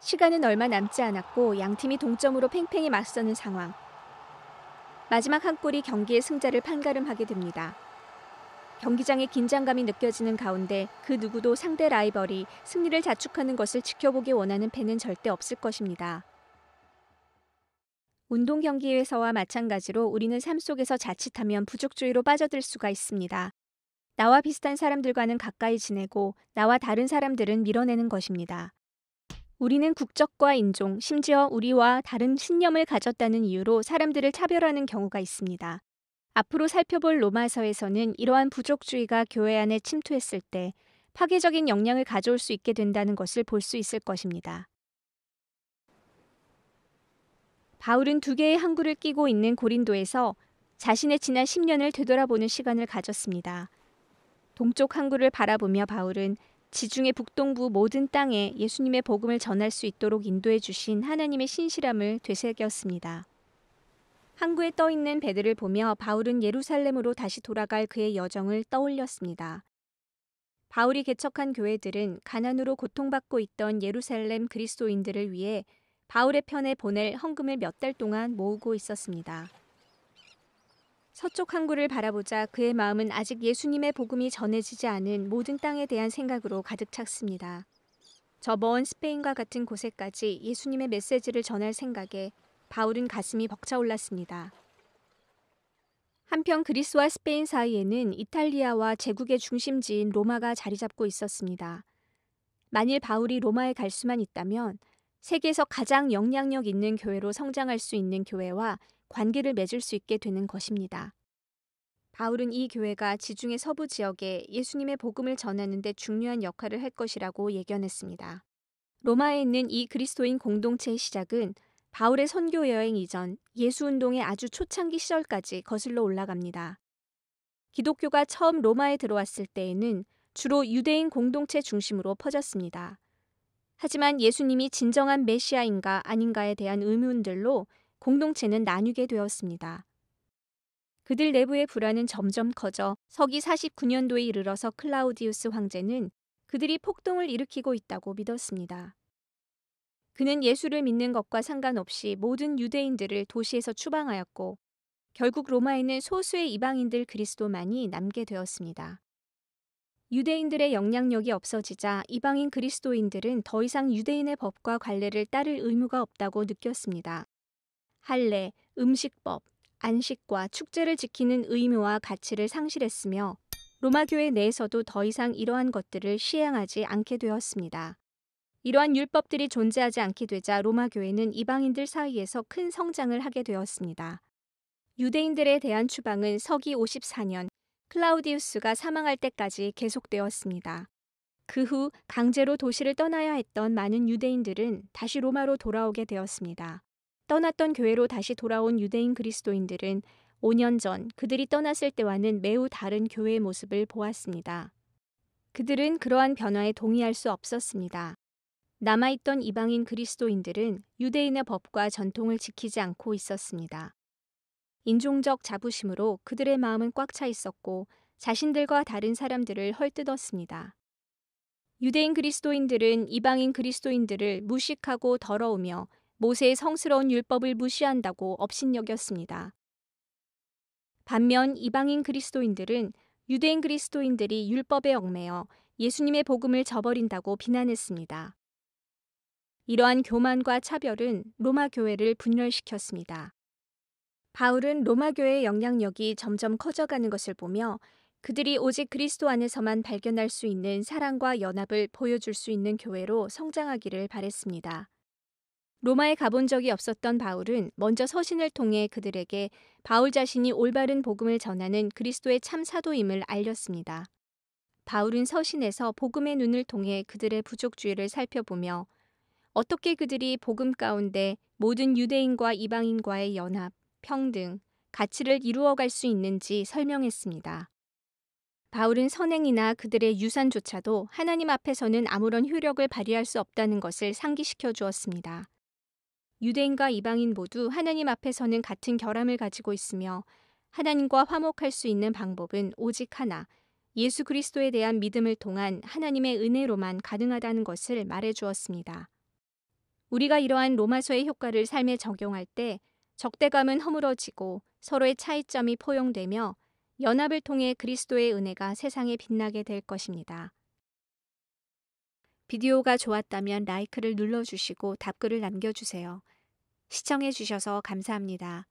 시간은 얼마 남지 않았고 양팀이 동점으로 팽팽히 맞서는 상황. 마지막 한 골이 경기의 승자를 판가름하게 됩니다. 경기장의 긴장감이 느껴지는 가운데 그 누구도 상대 라이벌이 승리를 자축하는 것을 지켜보기 원하는 팬은 절대 없을 것입니다. 운동 경기에서와 마찬가지로 우리는 삶 속에서 자칫하면 부족주의로 빠져들 수가 있습니다. 나와 비슷한 사람들과는 가까이 지내고 나와 다른 사람들은 밀어내는 것입니다. 우리는 국적과 인종, 심지어 우리와 다른 신념을 가졌다는 이유로 사람들을 차별하는 경우가 있습니다. 앞으로 살펴볼 로마서에서는 이러한 부족주의가 교회 안에 침투했을 때 파괴적인 영향을 가져올 수 있게 된다는 것을 볼 수 있을 것입니다. 바울은 두 개의 항구를 끼고 있는 고린도에서 자신의 지난 10년을 되돌아보는 시간을 가졌습니다. 동쪽 항구를 바라보며 바울은 지중해 북동부 모든 땅에 예수님의 복음을 전할 수 있도록 인도해 주신 하나님의 신실함을 되새겼습니다. 항구에 떠 있는 배들을 보며 바울은 예루살렘으로 다시 돌아갈 그의 여정을 떠올렸습니다. 바울이 개척한 교회들은 가난으로 고통받고 있던 예루살렘 그리스도인들을 위해 바울의 편에 보낼 헌금을 몇 달 동안 모으고 있었습니다. 서쪽 항구를 바라보자 그의 마음은 아직 예수님의 복음이 전해지지 않은 모든 땅에 대한 생각으로 가득 찼습니다. 저 먼 스페인과 같은 곳에까지 예수님의 메시지를 전할 생각에 바울은 가슴이 벅차올랐습니다. 한편 그리스와 스페인 사이에는 이탈리아와 제국의 중심지인 로마가 자리 잡고 있었습니다. 만일 바울이 로마에 갈 수만 있다면 세계에서 가장 영향력 있는 교회로 성장할 수 있는 교회와 관계를 맺을 수 있게 되는 것입니다. 바울은 이 교회가 지중해 서부 지역에 예수님의 복음을 전하는 데 중요한 역할을 할 것이라고 예견했습니다. 로마에 있는 이 그리스도인 공동체의 시작은 바울의 선교 여행 이전 예수 운동의 아주 초창기 시절까지 거슬러 올라갑니다. 기독교가 처음 로마에 들어왔을 때에는 주로 유대인 공동체 중심으로 퍼졌습니다. 하지만 예수님이 진정한 메시아인가 아닌가에 대한 의문들로 공동체는 나뉘게 되었습니다. 그들 내부의 불안은 점점 커져 서기 49년도에 이르러서 클라우디우스 황제는 그들이 폭동을 일으키고 있다고 믿었습니다. 그는 예수를 믿는 것과 상관없이 모든 유대인들을 도시에서 추방하였고 결국 로마에는 소수의 이방인들 그리스도만이 남게 되었습니다. 유대인들의 영향력이 없어지자 이방인 그리스도인들은 더 이상 유대인의 법과 관례를 따를 의무가 없다고 느꼈습니다. 할례, 음식법, 안식과 축제를 지키는 의무와 가치를 상실했으며 로마 교회 내에서도 더 이상 이러한 것들을 시행하지 않게 되었습니다. 이러한 율법들이 존재하지 않게 되자 로마 교회는 이방인들 사이에서 큰 성장을 하게 되었습니다. 유대인들에 대한 추방은 서기 54년 클라우디우스가 사망할 때까지 계속되었습니다. 그 후 강제로 도시를 떠나야 했던 많은 유대인들은 다시 로마로 돌아오게 되었습니다. 떠났던 교회로 다시 돌아온 유대인 그리스도인들은 5년 전 그들이 떠났을 때와는 매우 다른 교회의 모습을 보았습니다. 그들은 그러한 변화에 동의할 수 없었습니다. 남아있던 이방인 그리스도인들은 유대인의 법과 전통을 지키지 않고 있었습니다. 인종적 자부심으로 그들의 마음은 꽉 차 있었고 자신들과 다른 사람들을 헐뜯었습니다. 유대인 그리스도인들은 이방인 그리스도인들을 무식하고 더러우며 모세의 성스러운 율법을 무시한다고 업신여겼습니다. 반면 이방인 그리스도인들은 유대인 그리스도인들이 율법에 얽매여 예수님의 복음을 저버린다고 비난했습니다. 이러한 교만과 차별은 로마 교회를 분열시켰습니다. 바울은 로마 교회의 영향력이 점점 커져가는 것을 보며 그들이 오직 그리스도 안에서만 발견할 수 있는 사랑과 연합을 보여줄 수 있는 교회로 성장하기를 바랬습니다. 로마에 가본 적이 없었던 바울은 먼저 서신을 통해 그들에게 바울 자신이 올바른 복음을 전하는 그리스도의 참 사도임을 알렸습니다. 바울은 서신에서 복음의 눈을 통해 그들의 부족주의를 살펴보며 어떻게 그들이 복음 가운데 모든 유대인과 이방인과의 연합, 평등, 가치를 이루어갈 수 있는지 설명했습니다. 바울은 선행이나 그들의 유산조차도 하나님 앞에서는 아무런 효력을 발휘할 수 없다는 것을 상기시켜 주었습니다. 유대인과 이방인 모두 하나님 앞에서는 같은 결함을 가지고 있으며 하나님과 화목할 수 있는 방법은 오직 하나, 예수 그리스도에 대한 믿음을 통한 하나님의 은혜로만 가능하다는 것을 말해 주었습니다. 우리가 이러한 로마서의 효과를 삶에 적용할 때 적대감은 허물어지고 서로의 차이점이 포용되며 연합을 통해 그리스도의 은혜가 세상에 빛나게 될 것입니다. 비디오가 좋았다면 라이크를 눌러주시고 답글을 남겨주세요. 시청해주셔서 감사합니다.